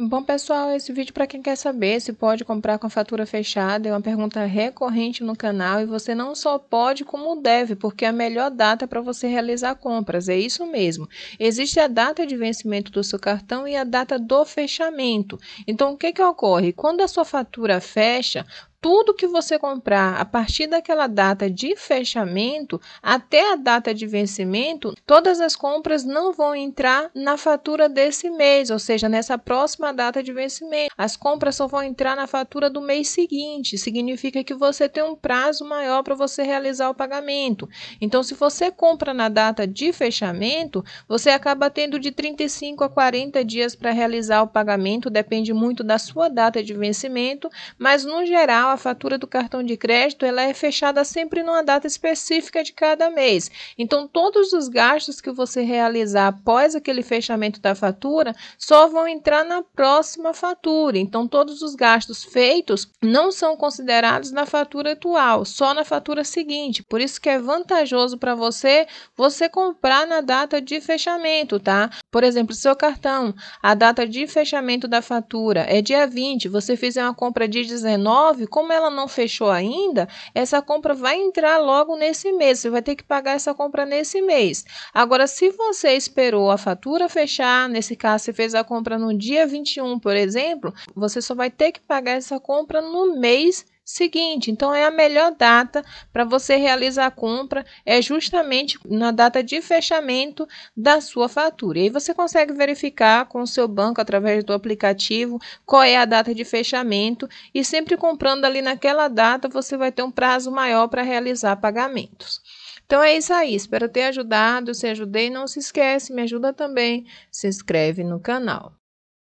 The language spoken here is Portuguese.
Bom, pessoal, esse vídeo para quem quer saber se pode comprar com a fatura fechada é uma pergunta recorrente no canal e você não só pode, como deve, porque é a melhor data para você realizar compras, é isso mesmo. Existe a data de vencimento do seu cartão e a data do fechamento. Então, o que, que ocorre? Quando a sua fatura fecha, tudo que você comprar a partir daquela data de fechamento até a data de vencimento, todas as compras não vão entrar na fatura desse mês, ou seja, nessa próxima data de vencimento. As compras só vão entrar na fatura do mês seguinte. Significa que você tem um prazo maior para você realizar o pagamento. Então, se você compra na data de fechamento, você acaba tendo de 35 a 40 dias para realizar o pagamento, depende muito da sua data de vencimento, mas no geral final, a fatura do cartão de crédito ela é fechada sempre numa data específica de cada mês. Então, todos os gastos que você realizar após aquele fechamento da fatura só vão entrar na próxima fatura. Então, todos os gastos feitos não são considerados na fatura atual, só na fatura seguinte. Por isso que é vantajoso para você você comprar na data de fechamento, tá? Por exemplo, seu cartão, a data de fechamento da fatura é dia 20, você fizer uma compra dia 19, como ela não fechou ainda, essa compra vai entrar logo nesse mês. Você vai ter que pagar essa compra nesse mês. Agora, se você esperou a fatura fechar, nesse caso, você fez a compra no dia 21, por exemplo, você só vai ter que pagar essa compra no mês seguinte. Então, é a melhor data para você realizar a compra, é justamente na data de fechamento da sua fatura. E aí você consegue verificar com o seu banco através do aplicativo qual é a data de fechamento e sempre comprando ali naquela data você vai ter um prazo maior para realizar pagamentos. Então é isso aí, espero ter ajudado. Se ajudei, não se esquece, me ajuda também. Se inscreve no canal.